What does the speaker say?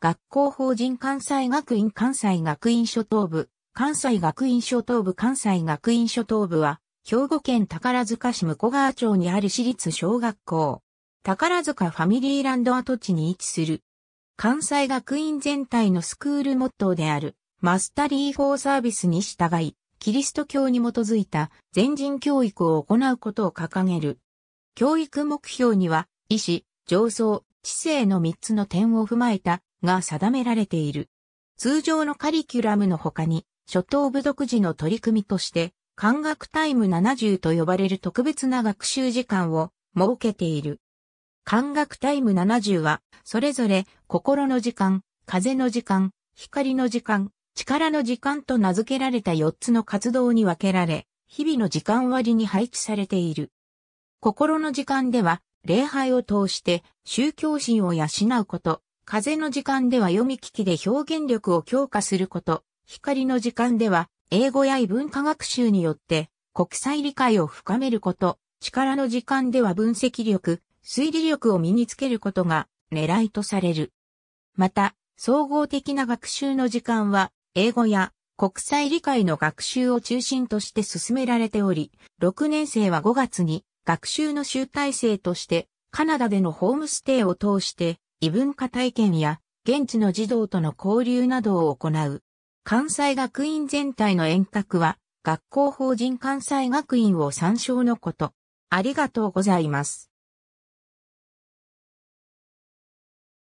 学校法人関西学院関西学院諸島部、関西学院諸島部関西学院諸島部は、兵庫県宝塚市向川町にある私立小学校。宝塚ファミリーランド跡地に位置する。関西学院全体のスクールモットーである、マスタリー・フォーサービスに従い、キリスト教に基づいた全人教育を行うことを掲げる。教育目標には、医師、上層、知性の3つの点を踏まえたが定められている。通常のカリキュラムの他に、初等部独自の取り組みとして、漢学タイム70と呼ばれる特別な学習時間を設けている。漢学タイム70は、それぞれ心の時間、風の時間、光の時間、力の時間と名付けられた4つの活動に分けられ、日々の時間割に配置されている。心の時間では、礼拝を通して宗教心を養うこと、風の時間では読み聞きで表現力を強化すること、光の時間では英語や異文化学習によって国際理解を深めること、力の時間では分析力、推理力を身につけることが狙いとされる。また、総合的な学習の時間は、英語や国際理解の学習を中心として進められており、6年生は5月に学習の集大成として、カナダでのホームステイを通して、異文化体験や現地の児童との交流などを行う。関西学院全体の遠隔は、学校法人関西学院を参照のこと。ありがとうございます。